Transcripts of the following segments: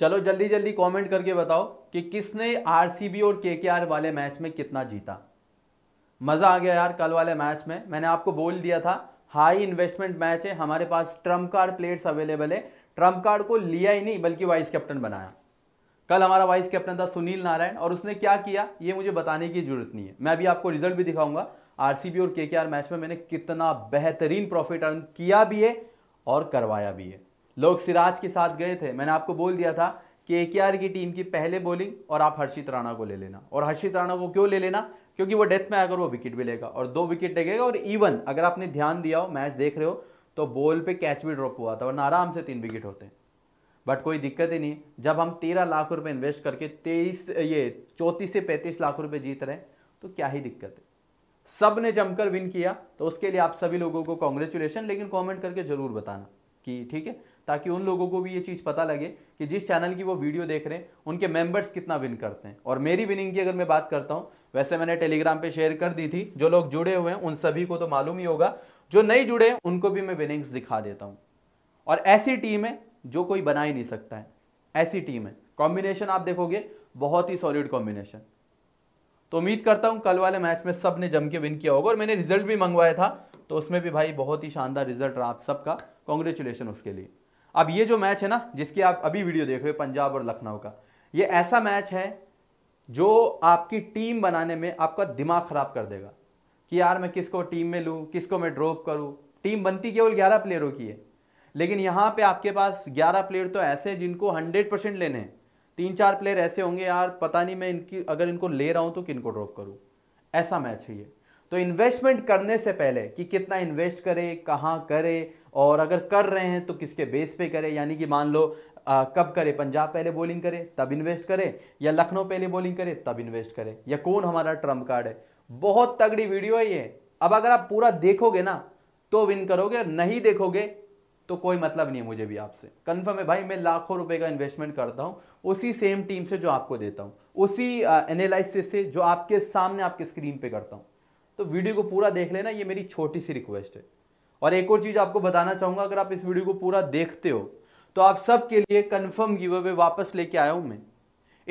चलो जल्दी जल्दी कमेंट करके बताओ कि किसने आरसीबी और केकेआर वाले मैच में कितना जीता मज़ा आ गया यार कल वाले मैच में मैंने आपको बोल दिया था हाई इन्वेस्टमेंट मैच है हमारे पास ट्रम्प कार्ड प्लेयर्स अवेलेबल है ट्रम्प कार्ड को लिया ही नहीं बल्कि वाइस कैप्टन बनाया कल हमारा वाइस कैप्टन था सुनील नारायण और उसने क्या किया ये मुझे बताने की जरूरत नहीं है मैं अभी आपको रिजल्ट भी दिखाऊंगा आरसीबी और केकेआर मैच में मैंने कितना बेहतरीन प्रॉफिट अर्न किया भी है और करवाया भी है लोग सिराज के साथ गए थे मैंने आपको बोल दिया था कि ए की टीम की पहले बॉलिंग और आप हर्षित राणा को ले लेना और हर्षित राणा को क्यों ले लेना क्योंकि वो डेथ में आकर वो विकेट भी लेगा और दो विकेट लेगा और इवन अगर आपने ध्यान दिया हो मैच देख रहे हो तो बॉल पे कैच भी ड्रॉप हुआ था वरना आराम से तीन विकेट होते हैं बट कोई दिक्कत ही नहीं जब हम तेरह लाख रुपए इन्वेस्ट करके तेईस ये चौंतीस से पैंतीस लाख रुपए जीत रहे हैं तो क्या ही दिक्कत है सब ने जमकर विन किया तो उसके लिए आप सभी लोगों को कॉन्ग्रेचुलेसन लेकिन कॉमेंट करके ज़रूर बताना कि ठीक है ताकि उन लोगों को भी ये चीज़ पता लगे कि जिस चैनल की वो वीडियो देख रहे हैं उनके मेंबर्स कितना विन करते हैं और मेरी विनिंग की अगर मैं बात करता हूँ वैसे मैंने टेलीग्राम पे शेयर कर दी थी जो लोग जुड़े हुए हैं उन सभी को तो मालूम ही होगा जो नहीं जुड़े हैं उनको भी मैं विनिंग्स दिखा देता हूँ और ऐसी टीम है जो कोई बना ही नहीं सकता है ऐसी टीम है कॉम्बिनेशन आप देखोगे बहुत ही सॉलिड कॉम्बिनेशन तो उम्मीद करता हूँ कल वाले मैच में सब ने जम के विन किया होगा और मैंने रिजल्ट भी मंगवाया था तो उसमें भी भाई बहुत ही शानदार रिजल्ट रहा आप सबका कॉन्ग्रेचुलेसन उसके लिए अब ये जो मैच है ना जिसकी आप अभी वीडियो देख रहे हो पंजाब और लखनऊ का ये ऐसा मैच है जो आपकी टीम बनाने में आपका दिमाग ख़राब कर देगा कि यार मैं किसको टीम में लूँ किसको मैं ड्रॉप करूँ टीम बनती केवल ग्यारह प्लेयरों की है लेकिन यहाँ पे आपके पास ग्यारह प्लेयर तो ऐसे हैं जिनको हंड्रेड परसेंट लेने हैं तीन चार प्लेयर ऐसे होंगे यार पता नहीं मैं इनकी अगर इनको ले रहा हूँ तो किन ड्रॉप करूँ ऐसा मैच है ये तो इन्वेस्टमेंट करने से पहले कि कितना इन्वेस्ट करें कहाँ करें और अगर कर रहे हैं तो किसके बेस पे करें यानी कि मान लो आ, कब करें पंजाब पहले बॉलिंग करें तब इन्वेस्ट करें या लखनऊ पहले बॉलिंग करें तब इन्वेस्ट करें या कौन हमारा ट्रम्प कार्ड है बहुत तगड़ी वीडियो है ये अब अगर आप पूरा देखोगे ना तो विन करोगे नहीं देखोगे तो कोई मतलब नहीं है मुझे भी आपसे कन्फर्म है भाई मैं लाखों रुपए का इन्वेस्टमेंट करता हूँ उसी सेम टीम से जो आपको देता हूँ उसी एनालिसिस से जो आपके सामने आपके स्क्रीन पे करता हूँ तो वीडियो को पूरा देख लेना ये मेरी छोटी सी रिक्वेस्ट है और एक और चीज़ आपको बताना चाहूँगा अगर आप इस वीडियो को पूरा देखते हो तो आप सबके लिए कन्फर्म गिव अवे वापस लेके आया हूँ मैं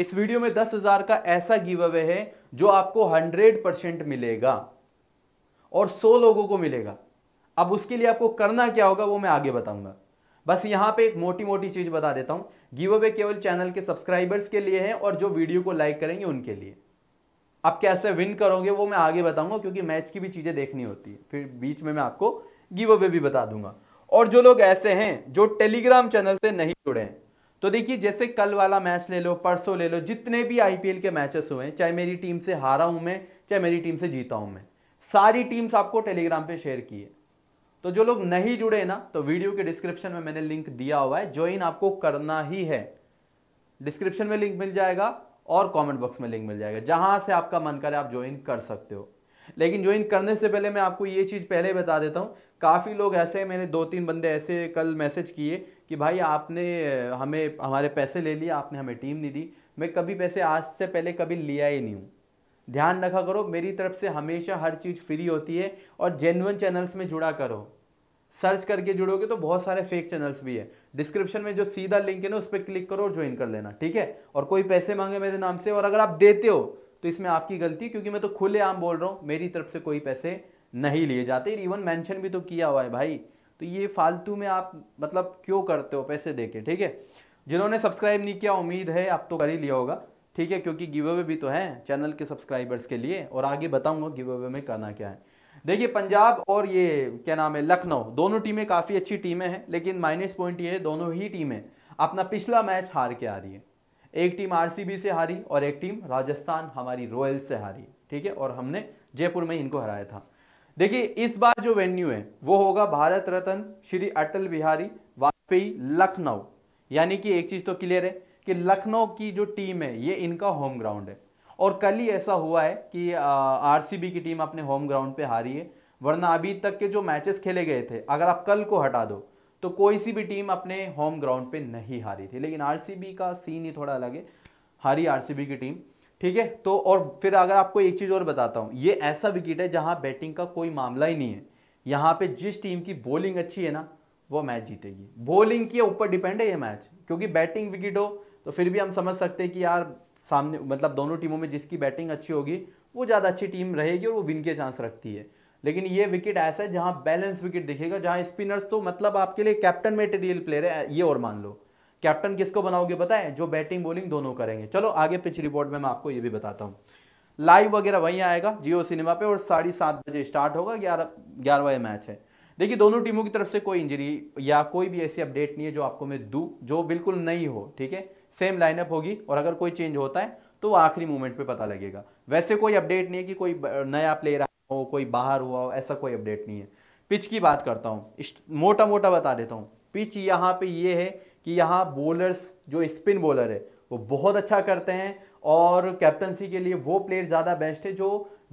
इस वीडियो में दस हज़ार का ऐसा गिव अवे है जो आपको हंड्रेड परसेंट मिलेगा और सौ लोगों को मिलेगा अब उसके लिए आपको करना क्या होगा वो मैं आगे बताऊंगा बस यहाँ पे एक मोटी मोटी चीज़ बता देता हूँ गिव अवे केवल चैनल के सब्सक्राइबर्स के लिए है और जो वीडियो को लाइक करेंगे उनके लिए आप कैसे विन करोगे वो मैं आगे बताऊंगा क्योंकि मैच की भी चीज़ें देखनी होती है फिर बीच में मैं आपको गिव अवे भी बता दूंगा और जो लोग ऐसे हैं जो टेलीग्राम चैनल से नहीं जुड़े हैं तो देखिए जैसे कल वाला मैच ले लो परसों ले लो जितने भी आईपीएल के मैचेस हुए हैं चाहे मेरी टीम से हारा हूं मैं चाहे मेरी टीम से जीता हूं मैं सारी टीम्स आपको टेलीग्राम पे शेयर की है तो जो लोग नहीं जुड़े ना तो वीडियो के डिस्क्रिप्शन में मैंने लिंक दिया हुआ है ज्वाइन आपको करना ही है डिस्क्रिप्शन में लिंक मिल जाएगा और कमेंट बॉक्स में लिंक मिल जाएगा जहां से आपका मन करे आप ज्वाइन कर सकते हो लेकिन ज्वाइन करने से पहले मैं आपको ये चीज़ पहले बता देता हूँ काफ़ी लोग ऐसे हैं मैंने दो तीन बंदे ऐसे कल मैसेज किए कि भाई आपने हमें हमारे पैसे ले लिए आपने हमें टीम नहीं दी मैं कभी पैसे आज से पहले कभी लिया ही नहीं हूँ ध्यान रखा करो मेरी तरफ से हमेशा हर चीज़ फ्री होती है और जेनवन चैनल्स में जुड़ा करो सर्च करके जुड़ोगे तो बहुत सारे फेक चैनल्स भी है डिस्क्रिप्शन में जो सीधा लिंक है ना उस पर क्लिक करो और ज्वाइन कर लेना ठीक है और कोई पैसे मांगे मेरे नाम से और अगर आप देते हो तो इसमें आपकी गलती क्योंकि मैं तो खुले आम बोल रहा हूँ मेरी तरफ से कोई पैसे नहीं लिए जाते इवन मेंशन भी तो किया हुआ है भाई तो ये फालतू में आप मतलब क्यों करते हो पैसे दे के ठीक है जिन्होंने सब्सक्राइब नहीं किया उम्मीद है आप तो कर ही लिया होगा ठीक है क्योंकि गिव अवे भी तो है चैनल के सब्सक्राइबर्स के लिए और आगे बताऊंगा गिव अवे में करना क्या है देखिए पंजाब और ये क्या नाम है लखनऊ दोनों टीमें काफ़ी अच्छी टीमें हैं लेकिन माइनस पॉइंट ये है दोनों ही टीमें अपना पिछला मैच हार के आ रही है एक टीम आरसीबी से हारी और एक टीम राजस्थान हमारी रॉयल्स से हारी ठीक है और हमने जयपुर में इनको हराया था देखिए इस बार जो वेन्यू है वो होगा भारत रत्न श्री अटल बिहारी वाजपेयी लखनऊ यानी कि एक चीज़ तो क्लियर है कि लखनऊ की जो टीम है ये इनका होम ग्राउंड है और कल ही ऐसा हुआ है कि आरसीबी की टीम अपने होम ग्राउंड पे हारी है वरना अभी तक के जो मैचेस खेले गए थे अगर आप कल को हटा दो तो कोई सी भी टीम अपने होम ग्राउंड पे नहीं हारी थी लेकिन आरसीबी का सीन ही थोड़ा अलग है हारी आरसीबी की टीम ठीक है तो और फिर अगर आपको एक चीज़ और बताता हूँ ये ऐसा विकेट है जहाँ बैटिंग का कोई मामला ही नहीं है यहाँ पे जिस टीम की बॉलिंग अच्छी है ना वो मैच जीतेगी बॉलिंग के ऊपर डिपेंड है ये मैच क्योंकि बैटिंग विकेट हो तो फिर भी हम समझ सकते हैं कि यार सामने मतलब दोनों टीमों में जिसकी बैटिंग अच्छी होगी वो ज़्यादा अच्छी टीम रहेगी और वो विन के चांस रखती है लेकिन ये विकेट ऐसा है जहाँ बैलेंस विकेट दिखेगा जहाँ स्पिनर्स तो मतलब आपके लिए कैप्टन मेटेरियल प्लेयर है ये और मान लो कैप्टन किसको बनाओगे बताएं जो बैटिंग बॉलिंग दोनों करेंगे चलो आगे पिच रिपोर्ट में मैं आपको ये भी बताता हूँ लाइव वगैरह वहीं आएगा जियो सिनेमा पे और साढ़े सात बजे स्टार्ट होगा ग्यारह बजे मैच है देखिए दोनों टीमों की तरफ से कोई इंजरी या कोई भी ऐसी अपडेट नहीं है जो आपको मैं दूँ जो बिल्कुल नहीं हो ठीक है सेम लाइनअप होगी और अगर कोई चेंज होता है तो आखिरी मोमेंट पे पता लगेगा वैसे कोई अपडेट नहीं है कि कोई नया प्लेयर आया हो कोई बाहर हुआ हो ऐसा कोई अपडेट नहीं है पिच की बात करता हूँ मोटा मोटा बता देता हूँ पिच यहाँ पे ये है कि यहाँ बॉलर्स जो स्पिन बॉलर है वो बहुत अच्छा करते हैं और कैप्टनसी के लिए वो प्लेयर ज़्यादा बेस्ट है जो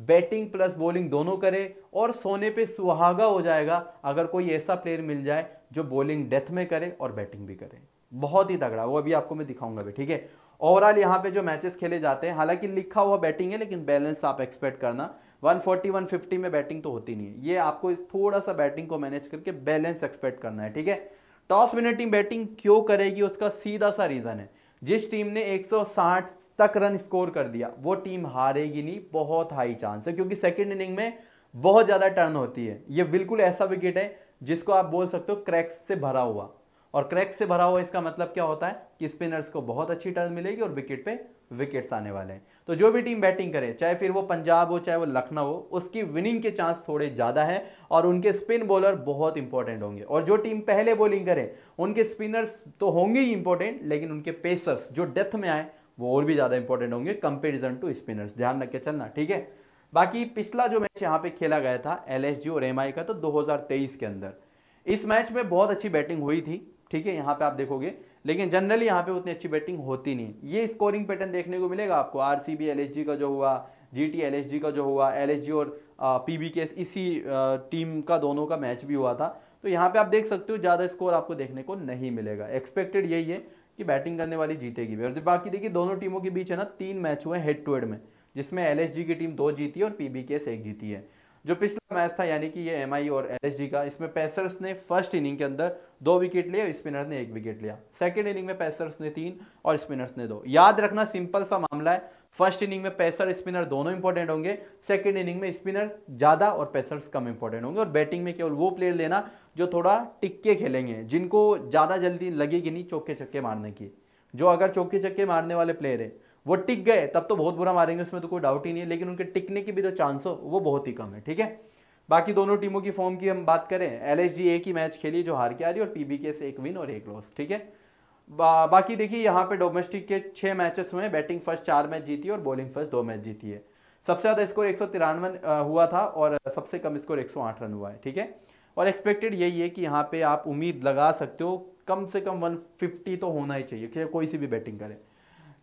बैटिंग प्लस बॉलिंग दोनों करे और सोने पे सुहागा हो जाएगा अगर कोई ऐसा प्लेयर मिल जाए जो बॉलिंग डेथ में करे और बैटिंग भी करे बहुत ही तगड़ा वो अभी आपको मैं दिखाऊंगा भी ठीक है ओवरऑल यहाँ पे जो मैचेस खेले जाते हैं हालांकि लिखा हुआ बैटिंग है लेकिन बैलेंस आप एक्सपेक्ट करना 140 150 में बैटिंग तो होती नहीं है ये आपको थोड़ा सा बैटिंग को मैनेज करके बैलेंस एक्सपेक्ट करना है ठीक है टॉस विनर टीम बैटिंग क्यों करेगी उसका सीधा सा रीज़न है जिस टीम ने एक तक रन स्कोर कर दिया वो टीम हारेगी नहीं बहुत हाई चांस है क्योंकि सेकेंड इनिंग में बहुत ज़्यादा टर्न होती है ये बिल्कुल ऐसा विकेट है जिसको आप बोल सकते हो क्रैक्स से भरा हुआ और क्रैक से भरा हुआ इसका मतलब क्या होता है कि स्पिनर्स को बहुत अच्छी टर्न मिलेगी और विकेट पे विकेट्स आने वाले हैं तो जो भी टीम बैटिंग करे चाहे फिर वो पंजाब हो चाहे वो लखनऊ हो उसकी विनिंग के चांस थोड़े ज़्यादा हैं और उनके स्पिन बॉलर बहुत इंपॉर्टेंट होंगे और जो टीम पहले बॉलिंग करे उनके स्पिनर्स तो होंगे ही इंपॉर्टेंट लेकिन उनके पेसर्स जो डेथ में आए वो और भी ज़्यादा इंपॉर्टेंट होंगे कंपेरिजन टू स्पिनर्स ध्यान रख के चलना ठीक है बाकी पिछला जो मैच यहाँ पे खेला गया था एल और एम का तो दो के अंदर इस मैच में बहुत अच्छी बैटिंग हुई थी ठीक है यहाँ पे आप देखोगे लेकिन जनरली यहाँ पे उतनी अच्छी बैटिंग होती नहीं ये स्कोरिंग पैटर्न देखने को मिलेगा आपको आर सी का जो हुआ जी टी का जो हुआ एल और पी बी इसी टीम का दोनों का मैच भी हुआ था तो यहाँ पे आप देख सकते हो ज़्यादा स्कोर आपको देखने को नहीं मिलेगा एक्सपेक्टेड यही है कि बैटिंग करने वाली जीतेगी भी और बाकी देखिए दोनों टीमों के बीच है ना तीन मैच हुए हेड टू हेड में जिसमें एल की टीम दो जीती है और पी एक जीती है जो पिछला मैच था यानी कि ये एम और एल का इसमें पैसर्स ने फर्स्ट इनिंग के अंदर दो विकेट लिए स्पिनर्स ने एक विकेट लिया सेकेंड इनिंग में पैसर्स ने तीन और स्पिनर्स ने दो याद रखना सिंपल सा मामला है फर्स्ट इनिंग में पैसर स्पिनर दोनों इंपॉर्टेंट होंगे सेकेंड इनिंग में स्पिनर ज़्यादा और पैसर्स कम इंपॉर्टेंट होंगे और बैटिंग में केवल वो प्लेयर लेना जो थोड़ा टिक्के खेलेंगे जिनको ज़्यादा जल्दी लगेगी नहीं चौके छक्के मारने की जो अगर चौके छक्के मारने वाले प्लेयर है वो टिक गए तब तो बहुत बुरा मारेंगे उसमें तो कोई डाउट ही नहीं है लेकिन उनके टिकने की भी जो तो चांस हो वो बहुत ही कम है ठीक है बाकी दोनों टीमों की फॉर्म की हम बात करें एल एक ही मैच खेली जो हार के आ रही और के से एक विन और एक लॉस ठीक है बा, बाकी देखिए यहाँ पे डोमेस्टिक के छः मैचेस हुए बैटिंग फर्स्ट चार मैच जीती और बॉलिंग फर्स्ट दो मैच जीती है सबसे ज़्यादा स्कोर एक हुआ था और सबसे कम स्कोर एक रन हुआ है ठीक है और एक्सपेक्टेड यही है कि यहाँ पे आप उम्मीद लगा सकते हो कम से कम 150 तो होना ही चाहिए कोई सी भी बैटिंग करें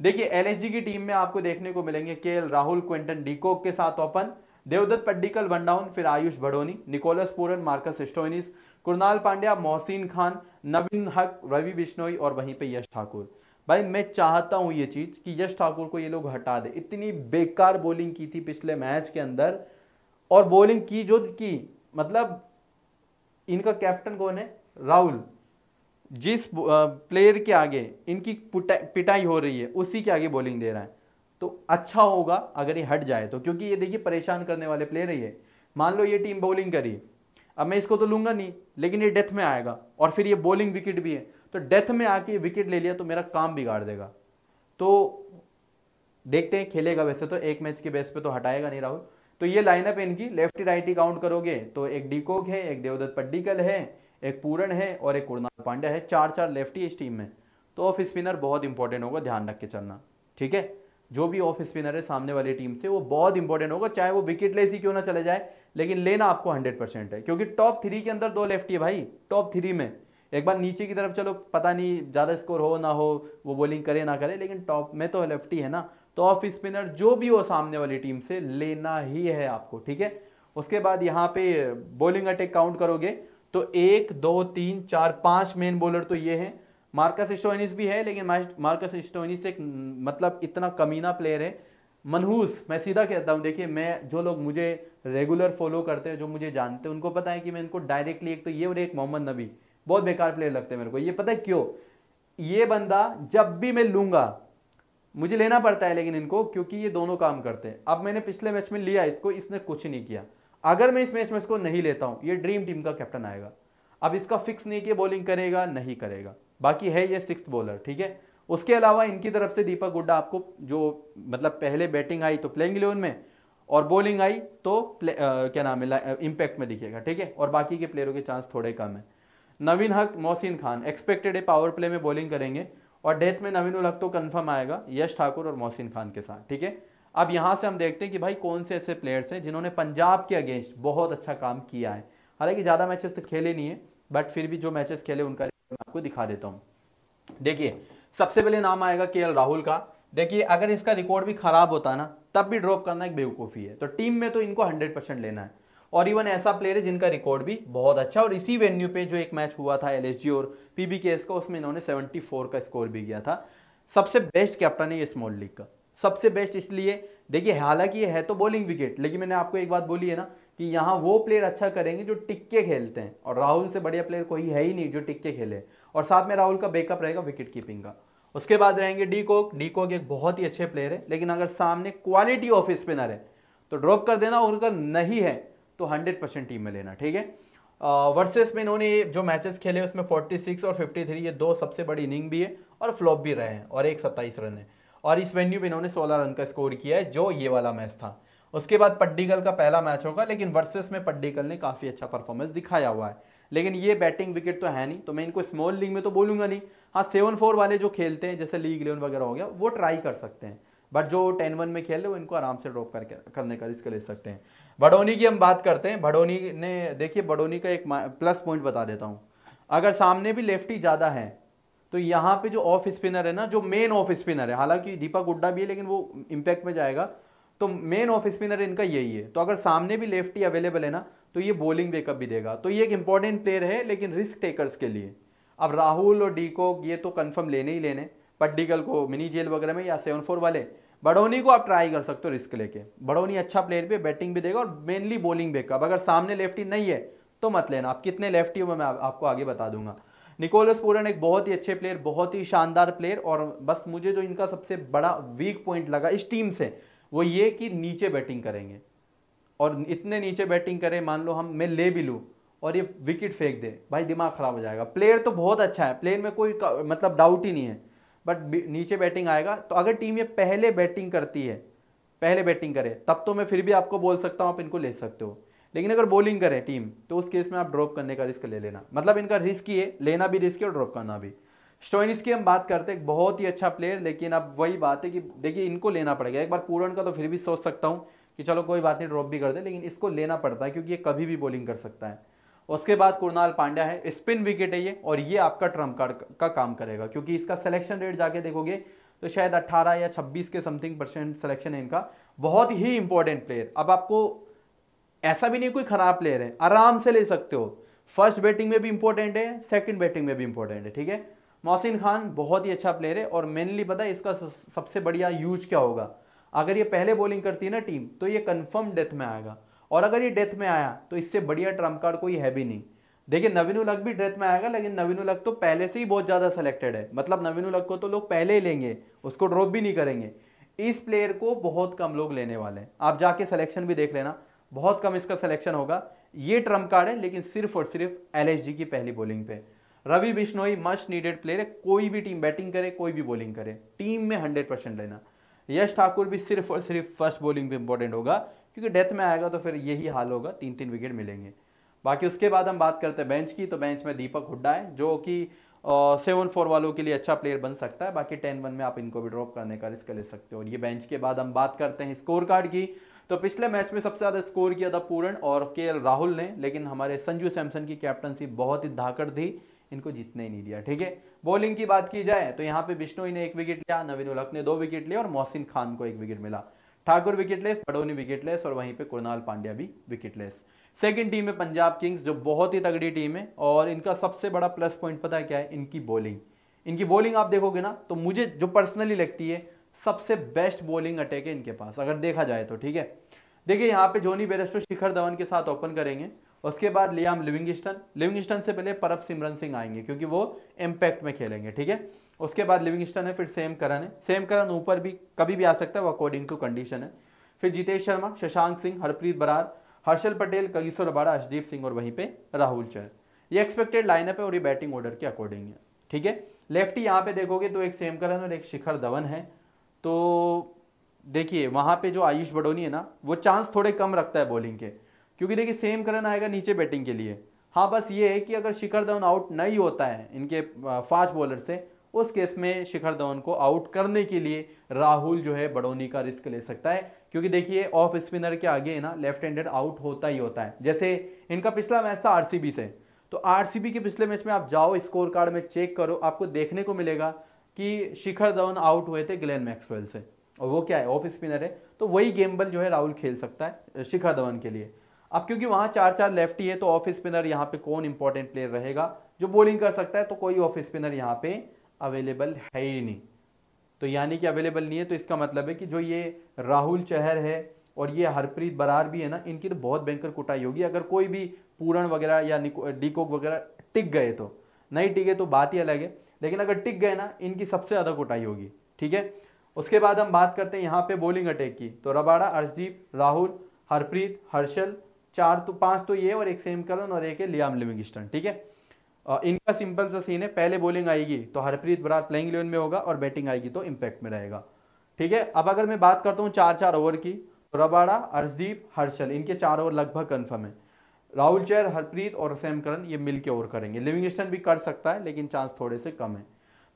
देखिए एलएसजी की टीम में आपको देखने को मिलेंगे के राहुल क्विंटन डीकोक के साथ open Devdutt Padikkal one down फिर Ayush Badoni Nicholas Pooran Marcus Stoinis Krunal Pandya Mohsin Khan Naveen Haq Ravi Bishnoi और वहीं पे यश ठाकुर भाई मैं चाहता हूं ये चीज कि यश ठाकुर को ये लोग हटा दे इतनी बेकार बॉलिंग की थी पिछले मैच के अंदर और बॉलिंग की जो की मतलब इनका कैप्टन कौन है राहुल जिस प्लेयर के आगे इनकी पिटाई हो रही है उसी के आगे बॉलिंग दे रहा है तो अच्छा होगा अगर ये हट जाए तो क्योंकि ये देखिए परेशान करने वाले प्लेयर ही है मान लो ये टीम बॉलिंग करी अब मैं इसको तो लूंगा नहीं लेकिन ये डेथ में आएगा और फिर ये बॉलिंग विकेट भी है तो डेथ में आके विकेट ले लिया तो मेरा काम बिगाड़ देगा तो देखते हैं खेलेगा वैसे तो एक मैच के बेस पे तो हटाएगा नहीं राहुल तो ये लाइनअप इनकी लेफ्ट राइट ही काउंट करोगे तो एक डीकोक है एक देवदत्त पड्डीकल है एक पूरन है और एक कुणाल पांड्या है चार चार लेफ्टी इस टीम में तो ऑफ स्पिनर बहुत इंपॉर्टेंट होगा ध्यान रख के चलना ठीक है जो भी ऑफ स्पिनर है सामने वाली टीम से वो बहुत इंपॉर्टेंट होगा चाहे वो विकेट लेस ही क्यों ना चले जाए लेकिन लेना आपको हंड्रेड परसेंट है क्योंकि टॉप थ्री के अंदर दो लेफ्टी है भाई टॉप थ्री में एक बार नीचे की तरफ चलो पता नहीं ज़्यादा स्कोर हो ना हो वो बॉलिंग करे ना करे लेकिन टॉप में तो लेफ्टी है ना तो ऑफ स्पिनर जो भी हो सामने वाली टीम से लेना ही है आपको ठीक है उसके बाद यहाँ पे बॉलिंग अटैक काउंट करोगे तो एक दो तीन चार पांच मेन बॉलर तो ये हैं मार्कस स्टोइनिस भी है लेकिन मार्कस स्टोइनिस एक मतलब इतना कमीना प्लेयर है मनहूस मैं सीधा कहता हूँ देखिए मैं जो लोग मुझे रेगुलर फॉलो करते हैं जो मुझे जानते हैं उनको पता है कि मैं इनको डायरेक्टली एक तो ये और एक मोहम्मद नबी बहुत बेकार प्लेयर लगते हैं मेरे को ये पता है क्यों ये बंदा जब भी मैं लूँगा मुझे लेना पड़ता है लेकिन इनको क्योंकि ये दोनों काम करते हैं अब मैंने पिछले मैच में लिया इसको इसने कुछ नहीं किया अगर मैं इस मैच में इसको नहीं लेता हूँ ये ड्रीम टीम का कैप्टन आएगा अब इसका फिक्स नहीं कि बॉलिंग करेगा नहीं करेगा बाकी है ये सिक्स बॉलर ठीक है उसके अलावा इनकी तरफ से दीपक गुड्डा आपको जो मतलब पहले बैटिंग आई तो प्लेइंग इलेवन में और बॉलिंग आई तो प्ले, आ, क्या नाम है इम्पैक्ट में दिखेगा ठीक है और बाकी के प्लेयरों के चांस थोड़े कम है नवीन हक मोहसिन खान एक्सपेक्टेड है पावर प्ले में बॉलिंग करेंगे और डेथ में नवीन हक तो कन्फर्म आएगा यश ठाकुर और मोहसिन खान के साथ ठीक है अब यहाँ से हम देखते हैं कि भाई कौन से ऐसे प्लेयर्स हैं जिन्होंने पंजाब के अगेंस्ट बहुत अच्छा काम किया है हालांकि ज़्यादा मैचेस तो खेले नहीं है बट फिर भी जो मैचेस खेले उनका मैं आपको दिखा देता हूँ देखिए सबसे पहले नाम आएगा के राहुल का देखिए अगर इसका रिकॉर्ड भी खराब होता ना तब भी ड्रॉप करना एक बेवकूफ़ी है तो टीम में तो इनको हंड्रेड परसेंट लेना है और इवन ऐसा प्लेयर है जिनका रिकॉर्ड भी बहुत अच्छा और इसी वेन्यू पे जो एक मैच हुआ था एल और पी का उसमें इन्होंने 74 का स्कोर भी किया था सबसे बेस्ट कैप्टन है ये स्मॉल लीग का सबसे बेस्ट इसलिए देखिए हालांकि ये है तो बॉलिंग विकेट लेकिन मैंने आपको एक बात बोली है ना कि यहाँ वो प्लेयर अच्छा करेंगे जो टिक्के खेलते हैं और राहुल से बढ़िया प्लेयर कोई है ही नहीं जो टिक्के खेले और साथ में राहुल का बैकअप रहेगा विकेट कीपिंग का उसके बाद रहेंगे डी कोक डी कोक एक बहुत ही अच्छे प्लेयर है लेकिन अगर सामने क्वालिटी ऑफ स्पिनर है तो ड्रॉप कर देना और अगर नहीं है तो हंड्रेड परसेंट टीम में लेना ठीक है वर्सेस में इन्होंने जो मैचेस खेले उसमें सिक्स और थ्री ये दो सबसे बड़ी इनिंग भी है और फ्लॉप भी रहे हैं और एक सत्ताईस रन है और इस वेन्यू पर इन्होंने सोलह रन का स्कोर किया है जो ये वाला मैच था उसके बाद पड्डीकल का पहला मैच होगा लेकिन वर्सेस में पड्डीकल ने काफ़ी अच्छा परफॉर्मेंस दिखाया हुआ है लेकिन ये बैटिंग विकेट तो है नहीं तो मैं इनको स्मॉल लीग में तो बोलूंगा नहीं हाँ सेवन फोर वाले जो खेलते हैं जैसे लीग इलेवन वगैरह हो गया वो ट्राई कर सकते हैं बट जो टेन वन में खेल रहे वो इनको आराम से ड्रॉप करके करने का रिस्क ले सकते हैं भडोनी की हम बात करते हैं भडोनी ने देखिए भडोनी का एक प्लस पॉइंट बता देता हूँ अगर सामने भी लेफ्टी ज़्यादा है तो यहाँ पे जो ऑफ स्पिनर है ना जो मेन ऑफ स्पिनर है हालांकि दीपक गुड्डा भी है लेकिन वो इम्पैक्ट में जाएगा तो मेन ऑफ स्पिनर इनका यही है तो अगर सामने भी लेफ्टी अवेलेबल है ना तो ये बॉलिंग बेकअप भी देगा तो ये एक इंपॉर्टेंट प्लेयर है लेकिन रिस्क टेकर्स के लिए अब राहुल और डीकोक ये तो कन्फर्म लेने ही लेने पड्डिकल को मिनी जेल वगैरह में या सेवन फोर वाले बड़ोनी को आप ट्राई कर सकते हो रिस्क लेके बड़ोनी अच्छा प्लेयर भी बैटिंग भी देगा और मेनली बॉलिंग बेकअप अगर सामने लेफ्टी नहीं है तो मत लेना आप कितने लेफ्टी हो मैं आपको आगे बता दूंगा निकोलस पूरन एक बहुत ही अच्छे प्लेयर बहुत ही शानदार प्लेयर और बस मुझे जो इनका सबसे बड़ा वीक पॉइंट लगा इस टीम से वो ये कि नीचे बैटिंग करेंगे और इतने नीचे बैटिंग करें मान लो हम मैं ले भी लूँ और ये विकेट फेंक दे भाई दिमाग ख़राब हो जाएगा प्लेयर तो बहुत अच्छा है प्लेयर में कोई मतलब डाउट ही नहीं है बट नीचे बैटिंग आएगा तो अगर टीम ये पहले बैटिंग करती है पहले बैटिंग करे तब तो मैं फिर भी आपको बोल सकता हूँ आप इनको ले सकते हो लेकिन अगर बॉलिंग करें टीम तो उस केस में आप ड्रॉप करने का रिस्क ले लेना मतलब इनका रिस्क ही है लेना भी रिस्क है और ड्रॉप करना भी स्टोइनिस की हम बात करते हैं बहुत ही अच्छा प्लेयर लेकिन अब वही बात है कि देखिए इनको लेना पड़ेगा एक बार पूरन का तो फिर भी सोच सकता हूँ कि चलो कोई बात नहीं ड्रॉप भी कर दे लेकिन इसको लेना पड़ता है क्योंकि ये कभी भी बॉलिंग कर सकता है उसके बाद कुरनाल पांड्या है स्पिन विकेट है ये और ये आपका ट्रम्प कार्ड का, का काम करेगा क्योंकि इसका सिलेक्शन रेट जाके देखोगे तो शायद 18 या 26 के समथिंग परसेंट सिलेक्शन है इनका बहुत ही इंपॉर्टेंट प्लेयर अब आपको ऐसा भी नहीं कोई खराब प्लेयर है आराम से ले सकते हो फर्स्ट बैटिंग में भी इंपॉर्टेंट है सेकंड बैटिंग में भी इंपॉर्टेंट है ठीक है मोहसिन खान बहुत ही अच्छा प्लेयर है और मेनली पता है इसका सबसे बढ़िया यूज क्या होगा अगर ये पहले बॉलिंग करती है ना टीम तो ये कन्फर्म डेथ में आएगा और अगर ये डेथ में आया तो इससे बढ़िया ट्रम्प कार्ड कोई है भी नहीं देखिए नवीन उलग भी डेथ में आएगा लेकिन नवीन उलग तो पहले से ही बहुत ज़्यादा सेलेक्टेड है मतलब नवीन उलग को तो लोग पहले ही लेंगे उसको ड्रॉप भी नहीं करेंगे इस प्लेयर को बहुत कम लोग लेने वाले हैं आप जाके सिलेक्शन भी देख लेना बहुत कम इसका सिलेक्शन होगा ये ट्रम्प कार्ड है लेकिन सिर्फ और सिर्फ एल की पहली बॉलिंग पे Ravi Bishnoi must needed player है कोई भी टीम बैटिंग करे कोई भी बॉलिंग करे टीम में हंड्रेड परसेंट लेना यश ठाकुर भी सिर्फ और सिर्फ फर्स्ट बॉलिंग पे इंपॉर्टेंट होगा क्योंकि डेथ में आएगा तो फिर यही हाल होगा तीन तीन विकेट मिलेंगे बाकी उसके बाद हम बात करते हैं बेंच की तो बेंच में दीपक हुड्डा है जो कि सेवन फोर वालों के लिए अच्छा प्लेयर बन सकता है बाकी टेन वन में आप इनको भी ड्रॉप करने का रिस्क ले सकते हो और ये बेंच के बाद हम बात करते हैं स्कोर कार्ड की तो पिछले मैच में सबसे ज़्यादा स्कोर किया था पूरण और के राहुल ने लेकिन हमारे संजू सैमसन की कैप्टनसी बहुत ही धाकड़ थी इनको जीतने ही नहीं दिया ठीक है बॉलिंग की बात की जाए तो यहाँ पे बिश्नोई ने एक विकेट लिया नवीन उलक ने दो विकेट लिए और मोहसिन खान को एक विकेट मिला ठाकुर विकेटलेस पडोनी विकेटलेस और वहीं पे कुणाल पांड्या भी विकेटलेस सेकंड टीम है पंजाब किंग्स जो बहुत ही तगड़ी टीम है और इनका सबसे बड़ा प्लस पॉइंट पता है क्या है इनकी बॉलिंग इनकी बॉलिंग आप देखोगे ना तो मुझे जो पर्सनली लगती है सबसे बेस्ट बॉलिंग अटैक है इनके पास अगर देखा जाए तो ठीक है देखिए यहाँ पे जोनी बेरेस्टो शिखर धवन के साथ ओपन करेंगे उसके बाद लियाम लिविंगस्टन लिविंगस्टन से पहले परब सिमरन सिंह आएंगे क्योंकि वो इम्पैक्ट में खेलेंगे ठीक है उसके बाद लिविंगस्टन है फिर सेम करण है सेम करण ऊपर भी कभी भी आ सकता है वो अकॉर्डिंग टू कंडीशन है फिर जितेश शर्मा शशांक सिंह हरप्रीत बरार हर्षल पटेल कगीश्वर अबाड़ा अशदीप सिंह और वहीं पर राहुल चहर ये एक्सपेक्टेड लाइनअप है और ये बैटिंग ऑर्डर के अकॉर्डिंग है ठीक है लेफ्टी यहाँ पे देखोगे तो एक सेम करण और एक शिखर धवन है तो देखिए वहाँ पे जो आयुष बडोनी है ना वो चांस थोड़े कम रखता है बॉलिंग के क्योंकि देखिए सेम करण आएगा नीचे बैटिंग के लिए हाँ बस ये है कि अगर शिखर धवन आउट नहीं होता है इनके फास्ट बॉलर से उस केस में शिखर धवन को आउट करने के लिए राहुल जो है बड़ोनी का रिस्क ले सकता है क्योंकि देखिए ऑफ स्पिनर के आगे ना लेफ्ट हैंडेड आउट होता ही होता है जैसे इनका पिछला मैच था आरसीबी से तो आरसीबी के पिछले मैच में आप जाओ स्कोर कार्ड में चेक करो आपको देखने को मिलेगा कि शिखर धवन आउट हुए थे ग्लेन मैक्सवेल से और वो क्या है ऑफ स्पिनर है तो वही गेम बल जो है राहुल खेल सकता है शिखर धवन के लिए अब क्योंकि वहाँ चार चार लेफ्टी है तो ऑफ स्पिनर यहाँ पे कौन इंपॉर्टेंट प्लेयर रहेगा जो बॉलिंग कर सकता है तो कोई ऑफ स्पिनर यहाँ पे अवेलेबल है ही नहीं तो यानी कि अवेलेबल नहीं है तो इसका मतलब है कि जो ये राहुल चहर है और ये हरप्रीत बरार भी है ना इनकी तो बहुत बैंकर कुटाई होगी अगर कोई भी पूरण वगैरह या डीकोक वगैरह टिक गए तो नहीं टिके तो बात ही अलग है लेकिन अगर टिक गए ना इनकी सबसे ज़्यादा कुटाई होगी ठीक है उसके बाद हम बात करते हैं यहाँ पे बॉलिंग अटैक की तो रबाड़ा अर्शदीप राहुल हरप्रीत हर्षल चार तो पांच तो ये और एक सेम करन और एक है लियाम लिविंगस्टन ठीक है इनका सिंपल सा सीन है पहले बॉलिंग आएगी तो हरप्रीत बरार प्लेइंग इलेवन में होगा और बैटिंग आएगी तो इम्पैक्ट में रहेगा ठीक है अब अगर मैं बात करता हूँ चार चार ओवर की तो रबाड़ा अर्शदीप हर्षल इनके चार ओवर लगभग कन्फर्म है राहुल चैर हरप्रीत और सेम करन ये मिल ओवर करेंगे लिविंगस्टन भी कर सकता है लेकिन चांस थोड़े से कम है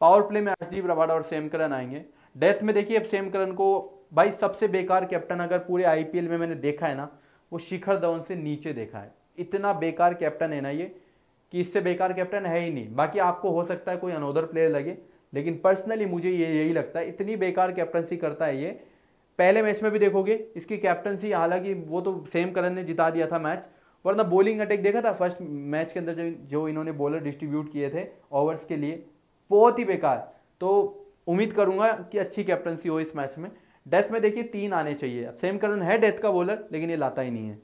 पावर प्ले में अर्शदीप रबाड़ा और सेम करन आएंगे डेथ में देखिए अब सेम करन को भाई सबसे बेकार कैप्टन अगर पूरे आईपीएल में मैंने देखा है ना वो शिखर धवन से नीचे देखा है इतना बेकार कैप्टन है ना ये कि इससे बेकार कैप्टन है ही नहीं बाकी आपको हो सकता है कोई अनोदर प्लेयर लगे लेकिन पर्सनली मुझे ये यही लगता है इतनी बेकार कैप्टनसी करता है ये पहले मैच में भी देखोगे इसकी कैप्टनसी हालांकि वो तो सेम करन ने जिता दिया था मैच वरना बॉलिंग अटैक देखा था फर्स्ट मैच के अंदर जो जो इन्होंने बॉलर डिस्ट्रीब्यूट किए थे ओवर्स के लिए बहुत ही बेकार तो उम्मीद करूंगा कि अच्छी कैप्टनसी हो इस मैच में डेथ में देखिए तीन आने चाहिए सेम करण है डेथ का बॉलर लेकिन ये लाता ही नहीं है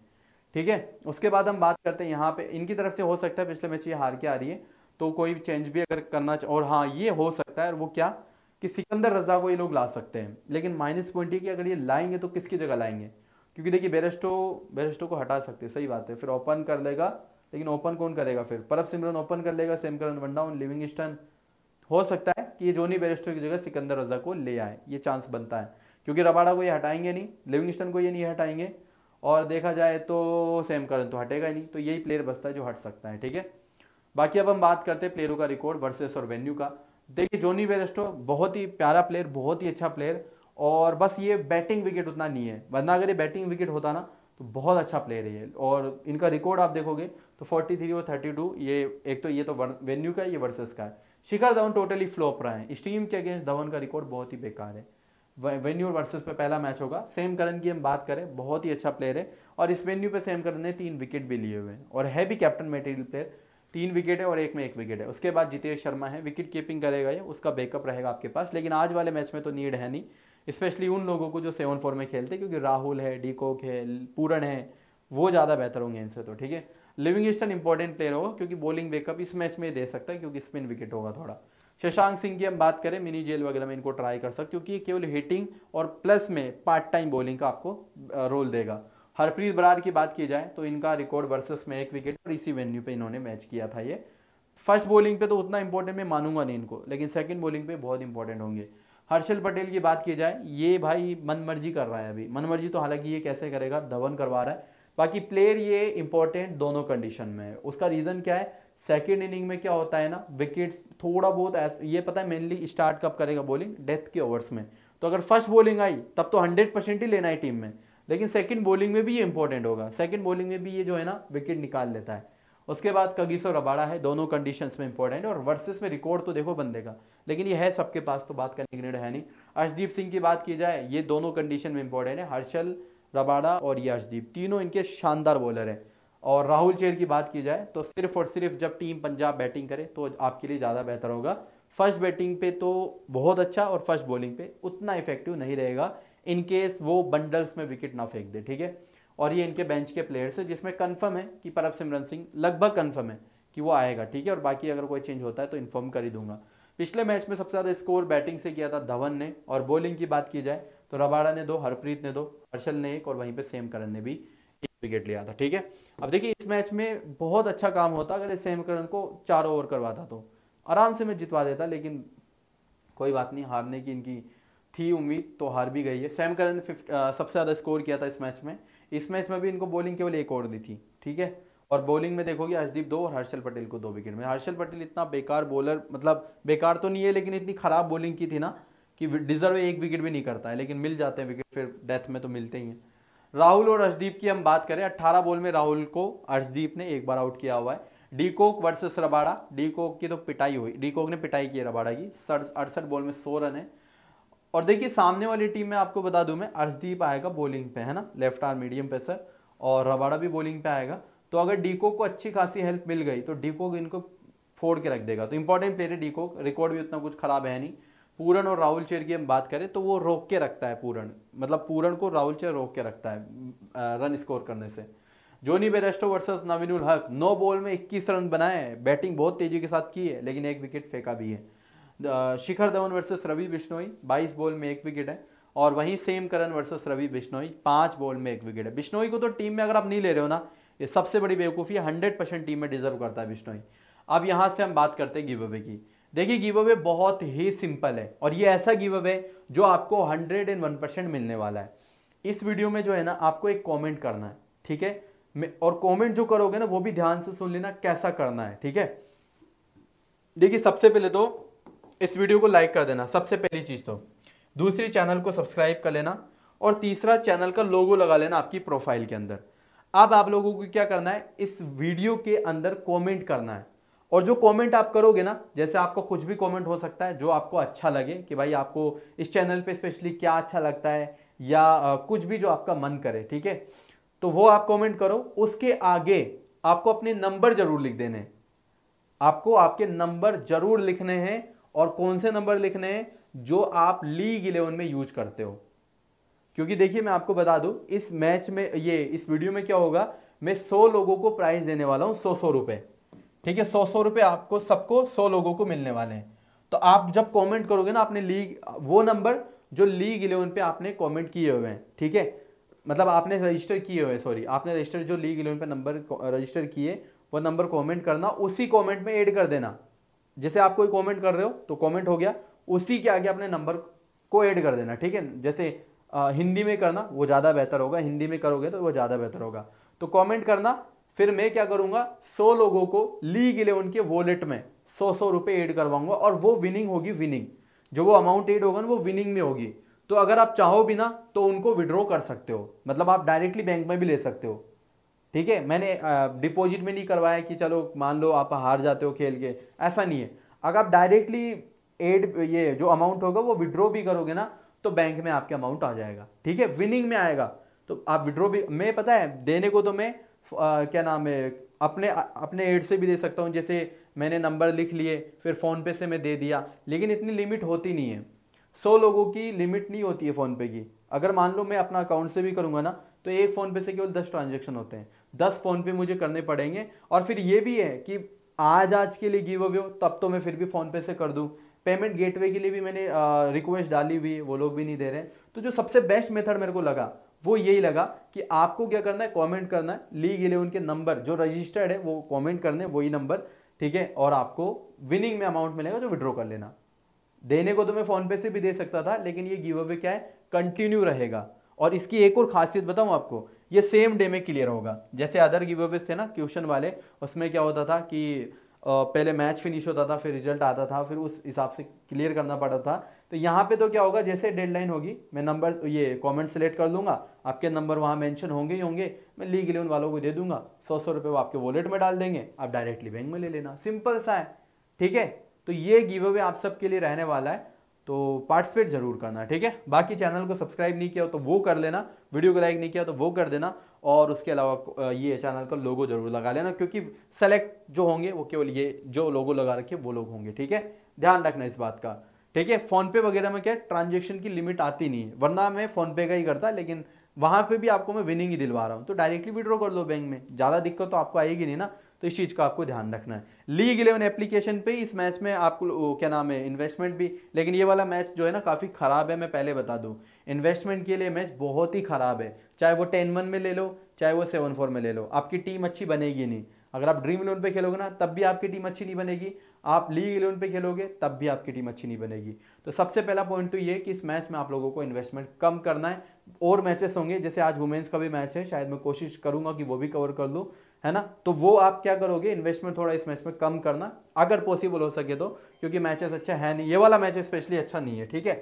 ठीक है उसके बाद हम बात करते हैं यहाँ पे इनकी तरफ से हो सकता है पिछले मैच ये हार के आ रही है तो कोई चेंज भी अगर करना और हाँ ये हो सकता है और वो क्या कि सिकंदर रजा को ये लोग ला सकते हैं लेकिन माइनस पॉइंट ये कि अगर ये लाएंगे तो किसकी जगह लाएंगे क्योंकि देखिए बेरेस्टो बेरेस्टो को हटा सकते हैं सही बात है फिर ओपन कर लेगा लेकिन ओपन कौन करेगा फिर परब सिमरन ओपन कर लेगा Sam Curran one down Livingstone हो सकता है कि ये जोनी बेरिस्टर की जगह सिकंदर रजा को ले आए ये चांस बनता है क्योंकि रबाड़ा को ये हटाएंगे नहीं लिविंगस्टन को ये नहीं हटाएंगे और देखा जाए तो सेम करन तो हटेगा ही नहीं तो यही प्लेयर बचता है जो हट सकता है ठीक है बाकी अब हम बात करते हैं प्लेयरों का रिकॉर्ड वर्सेस और वेन्यू का देखिए जोनी बेरेस्टो बहुत ही प्यारा प्लेयर बहुत ही अच्छा प्लेयर और बस ये बैटिंग विकेट उतना नहीं है वरना अगर ये बैटिंग विकेट होता ना तो बहुत अच्छा प्लेयर है ये और इनका रिकॉर्ड आप देखोगे तो 43 और 32 ये एक तो ये तो वेन्यू का ये वर्सेस का है शिखर धवन टोटली फ्लॉप रहा है स्टीम के अगेंस्ट धवन का रिकॉर्ड बहुत ही बेकार है वेन्यू वर्सेस पे पहला मैच होगा सेम करन की हम बात करें बहुत ही अच्छा प्लेयर है और इस वेन्यू पे सेम करन ने तीन विकेट भी लिए हुए हैं और है भी कैप्टन मेटेरियल प्लेयर तीन विकेट है और एक में एक विकेट है उसके बाद जितेश शर्मा है विकेट कीपिंग करेगा ये उसका बैकअप रहेगा आपके पास लेकिन आज वाले मैच में तो नीड है नहीं स्पेशली उन लोगों को जो सेवन फोर में खेलते क्योंकि राहुल है डीकोक है पूरण है वो ज़्यादा बेहतर होंगे इनसे तो ठीक है लिविंग स्टन इंपॉर्टेंट प्लेयर होगा क्योंकि बॉलिंग बैकअप इस मैच में दे सकता है क्योंकि स्पिन विकेट होगा थोड़ा शशांक सिंह की हम बात करें मिनी जेल वगैरह में इनको ट्राई कर सकते क्योंकि ये केवल हिटिंग और प्लस में पार्ट टाइम बॉलिंग का आपको रोल देगा हरप्रीत बरार की बात की जाए तो इनका रिकॉर्ड वर्सेस में एक विकेट और इसी वेन्यू पे इन्होंने मैच किया था ये फर्स्ट बॉलिंग पे तो उतना इंपॉर्टेंट मैं मानूंगा नहीं इनको लेकिन सेकंड बॉलिंग पे बहुत इंपॉर्टेंट होंगे हर्षल पटेल की बात की जाए ये भाई मनमर्जी कर रहा है अभी मनमर्जी तो हालांकि ये कैसे करेगा धवन करवा रहा है बाकी प्लेयर ये इंपॉर्टेंट दोनों कंडीशन में है उसका रीज़न क्या है सेकेंड इनिंग में क्या होता है ना विकेट थोड़ा बहुत ये पता है मेनली स्टार्ट कब करेगा बॉलिंग डेथ के ओवर्स में तो अगर फर्स्ट बॉलिंग आई तब तो हंड्रेड परसेंट ही लेना है टीम में लेकिन सेकंड बॉलिंग में भी ये इंपॉर्टेंट होगा सेकंड बॉलिंग में भी ये जो है ना विकेट निकाल लेता है उसके बाद कगिस और रबाड़ा है दोनों कंडीशंस में इंपॉर्टेंट और वर्सेस में रिकॉर्ड तो देखो बंदे का लेकिन ये है सबके पास तो बात करने के लिए तो है नहीं अर्शदीप सिंह की बात की जाए ये दोनों कंडीशन में इंपॉर्टेंट है हर्षल रबाडा और यशदीप तीनों इनके शानदार बॉलर हैं और राहुल चेर की बात की जाए तो सिर्फ और सिर्फ जब टीम पंजाब बैटिंग करे तो आपके लिए ज़्यादा बेहतर होगा फर्स्ट बैटिंग पे तो बहुत अच्छा और फर्स्ट बॉलिंग पे उतना इफेक्टिव नहीं रहेगा इन केस वो बंडल्स में विकेट ना फेंक दे ठीक है और ये इनके बेंच के प्लेयर्स है जिसमें कन्फर्म है कि परब सिमरन सिंह लगभग कन्फर्म है कि वो आएगा ठीक है और बाकी अगर कोई चेंज होता है तो इन्फॉर्म कर ही दूंगा पिछले मैच में सबसे ज़्यादा स्कोर बैटिंग से किया था धवन ने और बॉलिंग की बात की जाए तो रबाड़ा ने दो हरप्रीत ने दो हर्षल ने एक और वहीं पे सेम करण ने भी एक विकेट लिया था ठीक है अब देखिए इस मैच में बहुत अच्छा काम होता अगर सेम करण को चार ओवर करवाता तो आराम से मैं जितवा देता लेकिन कोई बात नहीं हारने की इनकी थी उम्मीद तो हार भी गई है सैम करण फिफ्ट सबसे ज़्यादा स्कोर किया था इस मैच में इस मैच में भी इनको बॉलिंग केवल एक ओवर दी थी ठीक है और बॉलिंग में देखोगे हर्षदीप दो और हर्षल पटेल को दो विकेट में हर्षल पटेल इतना बेकार बॉलर मतलब बेकार तो नहीं है लेकिन इतनी खराब बॉलिंग की थी ना कि डिजर्व एक विकेट भी नहीं करता है लेकिन मिल जाते हैं विकेट फिर डेथ में तो मिलते ही हैं राहुल और अर्शदीप की हम बात करें अट्ठारह बॉल में राहुल को अर्शदीप ने एक बार आउट किया हुआ है डीकोक वर्सेस रबाड़ा डीकोक की तो पिटाई हुई डीकोक ने पिटाई की रबाड़ा की अड़सठ बॉल में सौ रन है और देखिए सामने वाली टीम में आपको बता दूं मैं अर्शदीप आएगा बॉलिंग पे है ना लेफ्ट आर मीडियम पे सर और रबाड़ा भी बॉलिंग पे आएगा तो अगर डीकोक को अच्छी खासी हेल्प मिल गई तो डीकोक इनको फोड़ के रख देगा तो इंपॉर्टेंट प्लेयर है डीकोक रिकॉर्ड भी उतना कुछ खराब है नहीं पूरण और राहुल चेर की हम बात करें तो वो रोक के रखता है पूरण मतलब पूरन को राहुल चेर रोक के रखता है रन स्कोर करने से जोनी बेरेस्टो वर्सेस नवीनुल हक नौ बॉल में 21 रन बनाए हैं बैटिंग बहुत तेजी के साथ की है लेकिन एक विकेट फेंका भी है शिखर धवन वर्सेस रवि बिश्नोई 22 बॉल में एक विकेट है और वहीं Sam Curran versus Ravi Bishnoi पाँच बॉल में एक विकेट है बिश्नोई को तो टीम में अगर आप नहीं ले रहे हो ना ये सबसे बड़ी बेवकूफ़ी है हंड्रेड टीम में डिजर्व करता है बिश्नोई अब यहाँ से हम बात करते हैं गिव अवे की देखिए गिव अवे बहुत ही सिंपल है और ये ऐसा गिव अवे जो आपको हंड्रेड एंड वन परसेंट मिलने वाला है इस वीडियो में जो है ना आपको एक कमेंट करना है ठीक है और कमेंट जो करोगे ना वो भी ध्यान से सुन लेना कैसा करना है ठीक है देखिए सबसे पहले तो इस वीडियो को लाइक कर देना सबसे पहली चीज़ तो दूसरी चैनल को सब्सक्राइब कर लेना और तीसरा चैनल का लोगो लगा लेना आपकी प्रोफाइल के अंदर अब आप लोगों को क्या करना है इस वीडियो के अंदर कॉमेंट करना है और जो कमेंट आप करोगे ना जैसे आपको कुछ भी कमेंट हो सकता है जो आपको अच्छा लगे कि भाई आपको इस चैनल पे स्पेशली क्या अच्छा लगता है या कुछ भी जो आपका मन करे ठीक है तो वो आप कमेंट करो उसके आगे आपको अपने नंबर जरूर लिख देने आपको आपके नंबर जरूर लिखने हैं और कौन से नंबर लिखने हैं जो आप लीग इलेवन में यूज करते हो क्योंकि देखिए मैं आपको बता दूं इस मैच में ये इस वीडियो में क्या होगा मैं सौ लोगों को प्राइज देने वाला हूँ सौ सौ रुपये ठीक है सौ सौ रुपये आपको सबको सौ लोगों को मिलने वाले हैं तो आप जब कमेंट करोगे ना आपने लीग वो नंबर जो लीग इलेवन पे आपने कमेंट किए हुए हैं ठीक है मतलब आपने रजिस्टर किए हुए सॉरी आपने रजिस्टर जो लीग इलेवन पे नंबर रजिस्टर किए वो नंबर कमेंट करना उसी कमेंट में ऐड कर देना जैसे आप कोई कमेंट कर रहे हो तो कमेंट हो गया उसी के आगे अपने नंबर को ऐड कर देना ठीक है जैसे आ, हिंदी में करना वो ज़्यादा बेहतर होगा हिंदी में करोगे तो वो ज़्यादा बेहतर होगा तो कॉमेंट करना फिर मैं क्या करूंगा सौ लोगों को लीग इलेवन के वॉलेट में सौ सौ रुपये एड करवाऊंगा और वो विनिंग होगी विनिंग जो वो अमाउंट एड होगा ना वो विनिंग में होगी तो अगर आप चाहो भी ना तो उनको विड्रॉ कर सकते हो मतलब आप डायरेक्टली बैंक में भी ले सकते हो ठीक है मैंने डिपॉजिट में नहीं करवाया कि चलो मान लो आप हार जाते हो खेल के ऐसा नहीं है अगर आप डायरेक्टली एड ये जो अमाउंट होगा वो विड्रॉ भी करोगे ना तो बैंक में आपके अमाउंट आ जाएगा ठीक है विनिंग में आएगा तो आप विड्रॉ भी मैं पता है देने को तो मैं क्या नाम है अपने अपने एड से भी दे सकता हूँ जैसे मैंने नंबर लिख लिए फिर फ़ोनपे से मैं दे दिया लेकिन इतनी लिमिट होती नहीं है सौ लोगों की लिमिट नहीं होती है फ़ोनपे की अगर मान लो मैं अपना अकाउंट से भी करूँगा ना तो एक फ़ोनपे से केवल दस ट्रांजेक्शन होते हैं दस फ़ोनपे मुझे करने पड़ेंगे और फिर ये भी है कि आज आज के लिए गिव अवे हो तब तो मैं फिर भी फ़ोनपे से कर दूँ पेमेंट गेटवे के लिए भी मैंने रिक्वेस्ट डाली हुई है वो लोग भी नहीं दे रहे हैं तो जो सबसे बेस्ट मेथड मेरे को लगा वो यही लगा कि आपको क्या करना है कमेंट करना है लीग इलेवन के नंबर जो रजिस्टर्ड है वो कमेंट करने वही नंबर ठीक है और आपको विनिंग में अमाउंट मिलेगा जो विड्रॉ कर लेना देने को तो मैं फ़ोनपे से भी दे सकता था लेकिन ये गिव अवे क्या है कंटिन्यू रहेगा और इसकी एक और खासियत बताऊँ आपको ये सेम डे में क्लियर होगा जैसे अदर गिव अवेज थे ना क्वेश्चन वाले उसमें क्या होता था कि पहले मैच फिनिश होता था फिर रिजल्ट आता था फिर उस हिसाब से क्लियर करना पड़ता था तो यहाँ पे तो क्या होगा जैसे डेडलाइन होगी मैं नंबर ये कमेंट सेलेक्ट कर लूँगा आपके नंबर वहाँ मेंशन होंगे ही होंगे मैं लीग इलेवन वालों को दे दूँगा सौ सौ रुपये वो आपके वॉलेट में डाल देंगे आप डायरेक्टली बैंक में ले लेना सिंपल सा है ठीक है तो ये गिव अवे आप सबके लिए रहने वाला है तो पार्टिसिपेट जरूर करना ठीक है बाकी चैनल को सब्सक्राइब नहीं किया हो तो वो कर लेना वीडियो को लाइक नहीं किया तो वो कर देना और उसके अलावा ये चैनल का लोगो जरूर लगा लेना क्योंकि सेलेक्ट जो होंगे वो केवल ये जो लोगो लगा रखे वो लोग होंगे ठीक है ध्यान रखना इस बात का ठीक है फ़ोनपे वगैरह में क्या ट्रांजेक्शन की लिमिट आती नहीं है वरना मैं फ़ोनपे का ही करता लेकिन वहाँ पे भी आपको मैं विनिंग ही दिलवा रहा हूँ तो डायरेक्टली विड्रॉ कर लो बैंक में ज़्यादा दिक्कत तो आपको आएगी नहीं ना तो इस चीज़ का आपको ध्यान रखना है लीग इलेवन एप्लीकेशन पे इस मैच में आपको क्या नाम है इन्वेस्टमेंट भी लेकिन ये वाला मैच जो है ना काफ़ी ख़राब है मैं पहले बता दूँ इन्वेस्टमेंट के लिए मैच बहुत ही ख़राब है चाहे वो टेन वन में ले लो चाहे वो सेवन फोर में ले लो आपकी टीम अच्छी बनेगी नहीं अगर आप ड्रीम इलेवन पे खेलोगे ना तब भी आपकी टीम अच्छी नहीं बनेगी आप लीग इलेवन पे खेलोगे तब भी आपकी टीम अच्छी नहीं बनेगी तो सबसे पहला पॉइंट तो ये कि इस मैच में आप लोगों को इन्वेस्टमेंट कम करना है और मैचेस होंगे जैसे आज वुमेंस का भी मैच है शायद मैं कोशिश करूंगा कि वो भी कवर कर लूँ है ना तो वो आप क्या करोगे इन्वेस्टमेंट थोड़ा इस मैच में कम करना अगर पॉसिबल हो सके तो क्योंकि मैचेस अच्छा है नहीं ये वाला मैच स्पेशली अच्छा नहीं है ठीक है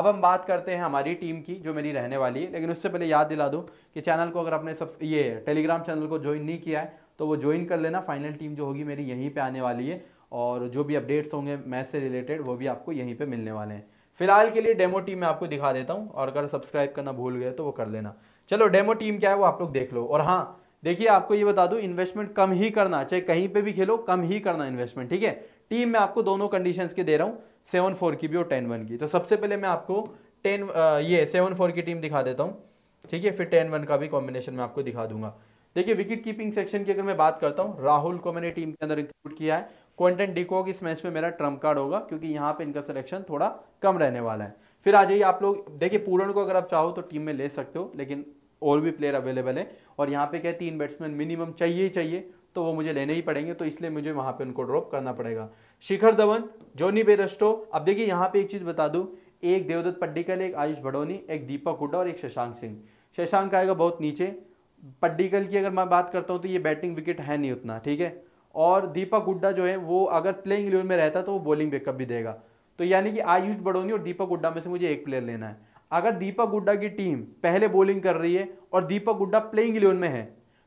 अब हम बात करते हैं हमारी टीम की जो मेरी रहने वाली है लेकिन उससे पहले याद दिला दूँ कि चैनल को अगर आपने सब ये टेलीग्राम चैनल को ज्वाइन नहीं किया है तो वो ज्वाइन कर लेना फाइनल टीम जो होगी मेरी यहीं पर आने वाली है और जो भी अपडेट्स होंगे मैच से रिलेटेड वो भी आपको यहीं पर मिलने वाले हैं फिलहाल के लिए डेमो टीम मैं आपको दिखा देता हूँ और अगर सब्सक्राइब करना भूल गए तो वो कर लेना चलो डेमो टीम क्या है वो आप लोग देख लो और हाँ देखिए आपको ये बता दूं इन्वेस्टमेंट कम ही करना चाहे कहीं पे भी खेलो कम ही करना इन्वेस्टमेंट ठीक है टीम में आपको दोनों कंडीशंस के दे रहा हूँ सेवन फोर की भी और टेन वन की तो सबसे पहले मैं आपको टेन ये सेवन फोर की टीम दिखा देता हूँ ठीक है फिर टेन वन का भी कॉम्बिनेशन मैं आपको दिखा दूंगा देखिए विकेट कीपिंग सेक्शन की अगर मैं बात करता हूँ राहुल को मैंने टीम के अंदर इंक्लूड किया है क्वेंटन डिकॉक इस मैच में मेरा ट्रम्प कार्ड होगा क्योंकि यहाँ पे इनका सिलेक्शन थोड़ा कम रहने वाला है फिर आ जाइए आप लोग देखिए पूरण को अगर आप चाहो तो टीम में ले सकते हो लेकिन और भी प्लेयर अवेलेबल है और यहाँ पे क्या तीन बैट्समैन मिनिमम चाहिए ही चाहिए तो वो मुझे लेने ही पड़ेंगे तो इसलिए मुझे वहाँ पे उनको ड्रॉप करना पड़ेगा शिखर धवन जोनी बेरस्टो अब देखिए यहाँ पे एक चीज़ बता दूँ एक देवदत्त पड्डिकल एक आयुष भडोनी एक दीपक हुडा और एक शशांक सिंह शशांक आएगा बहुत नीचे पड्डिकल की अगर मैं बात करता हूँ तो ये बैटिंग विकेट है नहीं उतना ठीक है और दीपक हुड्डा जो है वो अगर प्लेइंग इलेवन में रहता तो वो बॉलिंग बैकअप भी देगा तो यानी कि आयुष बडोनी और दीपक हुड्डा में से मुझे एक प्लेयर लेना है अगर दीपक गुड्डा की टीम पहले बॉलिंग कर रही है और दीपक गुड्डा प्लेइंग इलेवन में है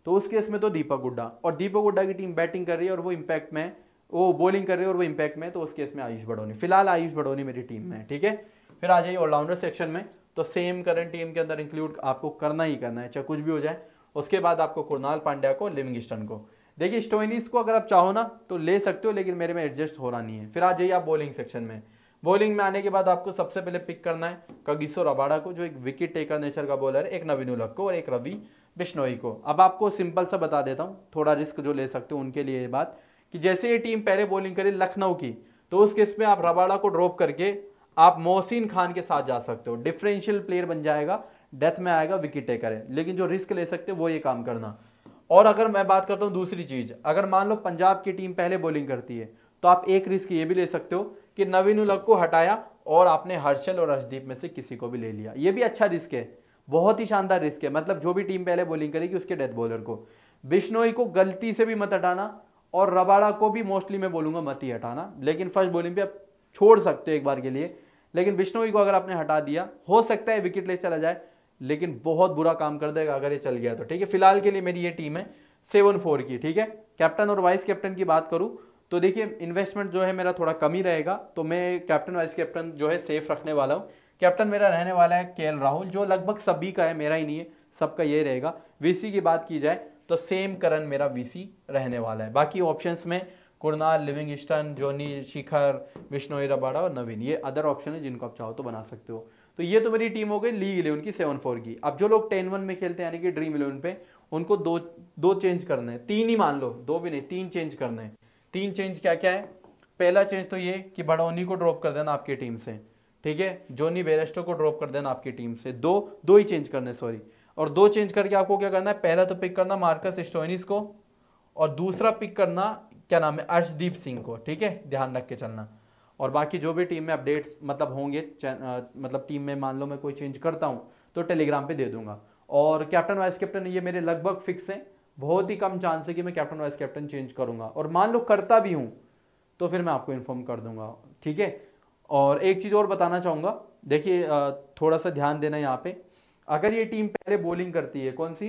तो उस केस में तो दीपक गुड्डा और दीपक गुड्डा की टीम बैटिंग कर रही है और वो इम्पैक्ट में वो बॉलिंग कर रही है और वो इम्पैक्ट में तो उस केस में आयुष बड़ोनी फिलहाल आयुष बड़ोनी मेरी टीम में ठीक है फिर आ जाइए ऑलराउंडर सेक्शन में तो सेम करंट टीम के अंदर इंक्लूड आपको करना ही करना है चाहे कुछ भी हो जाए उसके बाद आपको कुरनाल पांड्या को लिविंगस्टन को देखिए स्टोइनिस को अगर आप चाहो ना तो ले सकते हो लेकिन मेरे में एडजस्ट हो रहा नहीं है फिर आ जाइए आप बॉलिंग सेक्शन में बॉलिंग में आने के बाद आपको सबसे पहले पिक करना है कगिसो रबाड़ा को जो एक विकेट टेकर नेचर का बॉलर है एक नवीन उलक को और एक रवि बिश्नोई को अब आपको सिंपल सा बता देता हूँ थोड़ा रिस्क जो ले सकते हो उनके लिए ये बात कि जैसे ये टीम पहले बॉलिंग करे लखनऊ की तो उस केस में आप रबाड़ा को ड्रॉप करके आप मोहसिन खान के साथ जा सकते हो डिफरेंशियल प्लेयर बन जाएगा डेथ में आएगा विकेट टेकर है लेकिन जो रिस्क ले सकते हो वो ये काम करना और अगर मैं बात करता हूँ दूसरी चीज़ अगर मान लो पंजाब की टीम पहले बॉलिंग करती है तो आप एक रिस्क ये भी ले सकते हो कि नवीन उलग को हटाया और आपने हर्षल और हर्षदीप में से किसी को भी ले लिया ये भी अच्छा रिस्क है बहुत ही शानदार रिस्क है मतलब जो भी टीम पहले बॉलिंग करेगी उसके डेथ बॉलर को बिश्नोई को गलती से भी मत हटाना और रबाड़ा को भी मोस्टली मैं बोलूँगा मत ही हटाना लेकिन फर्स्ट बॉलिंग पे आप छोड़ सकते हो एक बार के लिए लेकिन बिश्नोई को अगर आपने हटा दिया हो सकता है विकेट ले चला जाए लेकिन बहुत बुरा काम कर देगा अगर ये चल गया तो ठीक है फिलहाल के लिए मेरी ये टीम है सेवन फोर की ठीक है कैप्टन और वाइस कैप्टन की बात करूँ तो देखिए इन्वेस्टमेंट जो है मेरा थोड़ा कम ही रहेगा तो मैं कैप्टन वाइस कैप्टन जो है सेफ रखने वाला हूँ कैप्टन मेरा रहने वाला है के राहुल जो लगभग सभी का है मेरा ही नहीं है सबका ये रहेगा वीसी की बात की जाए तो सेम करण मेरा वीसी रहने वाला है बाकी ऑप्शंस में Krunal Livingstone Jonny Shikhar Vishnu Rabada और नवीन ये अदर ऑप्शन है जिनको आप चाहो तो बना सकते हो तो ये तो मेरी टीम हो गई लीग इलेवन की सेवन फोर की अब जो लोग टेन वन में खेलते हैं यानी कि ड्रीम इलेवन पे उनको दो दो चेंज करने हैं तीन ही मान लो दो भी नहीं तीन चेंज करने हैं तीन चेंज क्या क्या है पहला चेंज तो ये कि बड़ौनी को ड्रॉप कर देना आपकी टीम से ठीक है जोनी बेरेस्टो को ड्रॉप कर देना आपकी टीम से दो दो ही चेंज करने सॉरी और दो चेंज करके आपको क्या करना है पहला तो पिक करना मार्कस स्टोइनिस को और दूसरा पिक करना क्या नाम है अर्शदीप सिंह को ठीक है ध्यान रख के चलना और बाकी जो भी टीम में अपडेट्स मतलब होंगे मतलब टीम में मान लो मैं कोई चेंज करता हूँ तो टेलीग्राम पर दे दूंगा और कैप्टन वाइस कैप्टन ये मेरे लगभग फिक्स हैं बहुत ही कम चांस है कि मैं कैप्टन वाइस कैप्टन चेंज करूंगा और मान लो करता भी हूँ तो फिर मैं आपको इन्फॉर्म कर दूंगा ठीक है और एक चीज़ और बताना चाहूँगा देखिए थोड़ा सा ध्यान देना यहाँ पे अगर ये टीम पहले बॉलिंग करती है कौन सी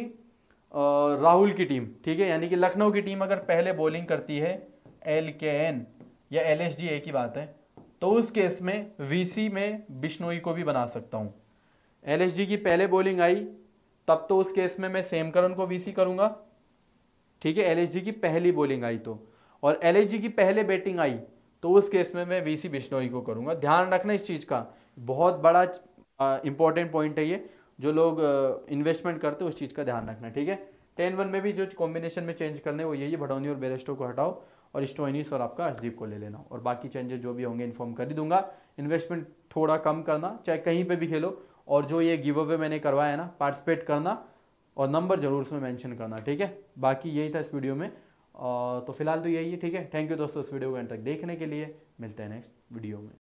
राहुल की टीम ठीक है यानी कि लखनऊ की टीम अगर पहले बॉलिंग करती है एल के एन या एल एच डी ए की बात है तो उस केस में वी सी में बिश्नोई को भी बना सकता हूँ एल एच डी की पहले बॉलिंग आई तब तो उस केस में मैं सेम करन को वी सी करूँगा ठीक है एल की पहली बॉलिंग आई तो और एल की पहले बैटिंग आई तो उस केस में मैं वीसी बिश्नोई को करूँगा ध्यान रखना इस चीज़ का बहुत बड़ा इंपॉर्टेंट पॉइंट है ये जो लोग इन्वेस्टमेंट करते हैं उस चीज़ का ध्यान रखना ठीक है टेन वन में भी जो कॉम्बिनेशन में चेंज करने वो यही भडौनी और बेरेस्टो को हटाओ और स्टोइनिस और आपका अजदीप को ले लेना और बाकी चेंजेस जो भी होंगे इन्फॉर्म कर ही दूंगा इन्वेस्टमेंट थोड़ा कम करना चाहे कहीं पर भी खेलो और जो ये गिव अवे मैंने करवाया है ना पार्टिसिपेट करना और नंबर ज़रूर उसमें मैंशन करना ठीक है बाकी यही था इस वीडियो में तो फिलहाल तो यही है ठीक है थैंक यू दोस्तों इस वीडियो को एंड तक देखने के लिए मिलते हैं नेक्स्ट वीडियो में